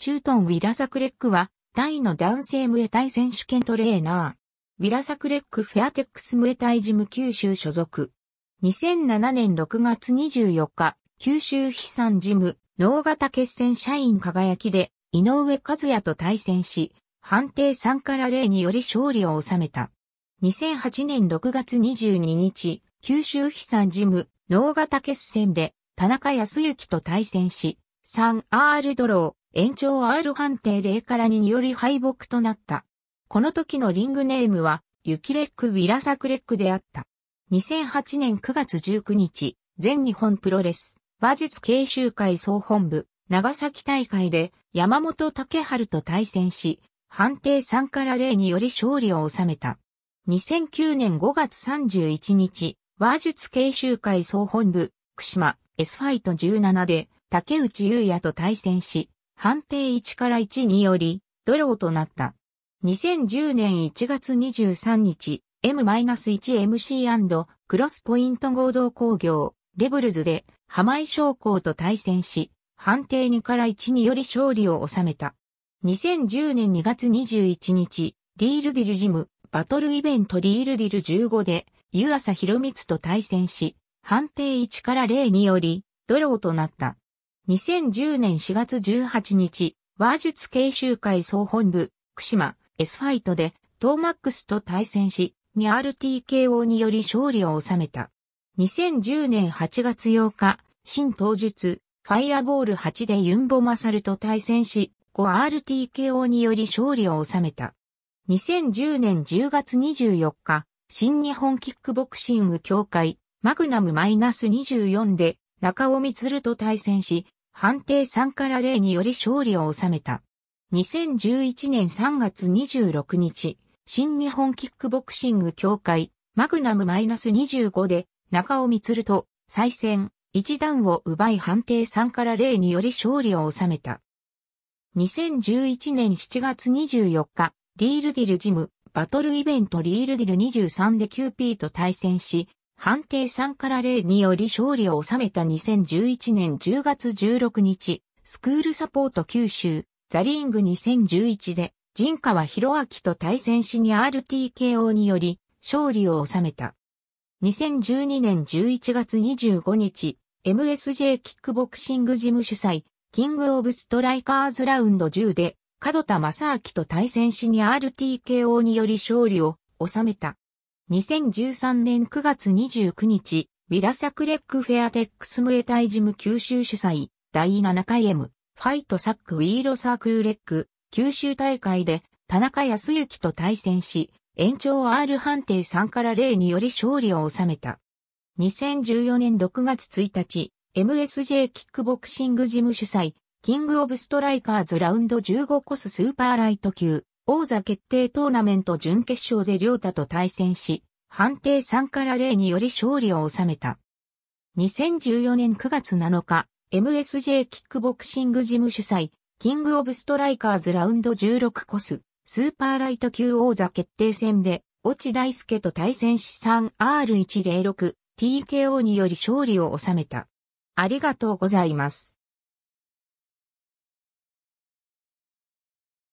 チュートン・ウィラサクレックは、大の男性ムエタイ選手権トレーナー。ウィラサクレックフェアテックスムエタイジム九州所属。2007年6月24日、九州飛散ジム、脳型決戦社員輝きで、井上和也と対戦し、判定3から0により勝利を収めた。2008年6月22日、九州飛散ジム、脳型決戦で、田中康之と対戦し、3R ドロー、延長 R 判定0から2により敗北となった。この時のリングネームは、ユキレック・ビラサクレックであった。2008年9月19日、全日本プロレス、馬術研修会総本部、長崎大会で山本武春と対戦し、判定3から0により勝利を収めた。2009年5月31日、馬術研修会総本部、福島、S ファイト17で、竹内優也と対戦し、判定1から1により、ドローとなった。2010年1月23日、M-1MC& クロスポイント合同工業、レブルズで、浜井商工と対戦し、判定2から1により勝利を収めた。2010年2月21日、リールディルジム、バトルイベントリールディル15で、湯浅博光と対戦し、判定1から0により、ドローとなった。2010年4月18日、話術研修会総本部、福島、S ファイトで、トーマックスと対戦し、に RTKO により勝利を収めた。2010年8月8日、新当日、ファイアボール8でユンボマサルと対戦し、5RTKO により勝利を収めた。2010年10月24日、新日本キックボクシング協会、マグナム -24 で、中尾光と対戦し、判定3から0により勝利を収めた。2011年3月26日、新日本キックボクシング協会、マグナム -25 で、中尾光と、再戦、一段を奪い判定3から0により勝利を収めた。2011年7月24日、リールディルジム、バトルイベントリールディル23でキューピーと対戦し、判定3から0により勝利を収めた2011年10月16日、スクールサポート九州、ザリング2011で、陣川博明と対戦しに RTKO により、勝利を収めた。2012年11月25日、MSJ キックボクシング事務主催、キングオブストライカーズラウンド10で、角田正明と対戦しに RTKO により勝利を収めた。2013年9月29日、ビラサクレックフェアテックスムエタイジム九州主催、第7回 M、ファイトサックウィーロサークルレック、九州大会で、田中康之と対戦し、延長 R 判定3から0により勝利を収めた。2014年6月1日、MSJ キックボクシングジム主催、キングオブストライカーズラウンド15コススーパーライト級、王座決定トーナメント準決勝で両太と対戦し、判定3から0により勝利を収めた。2014年9月7日、MSJ キックボクシング事務主催、キングオブストライカーズラウンド16コス、スーパーライト級王座決定戦で、落大輔と対戦し 3R106TKO により勝利を収めた。ありがとうございます。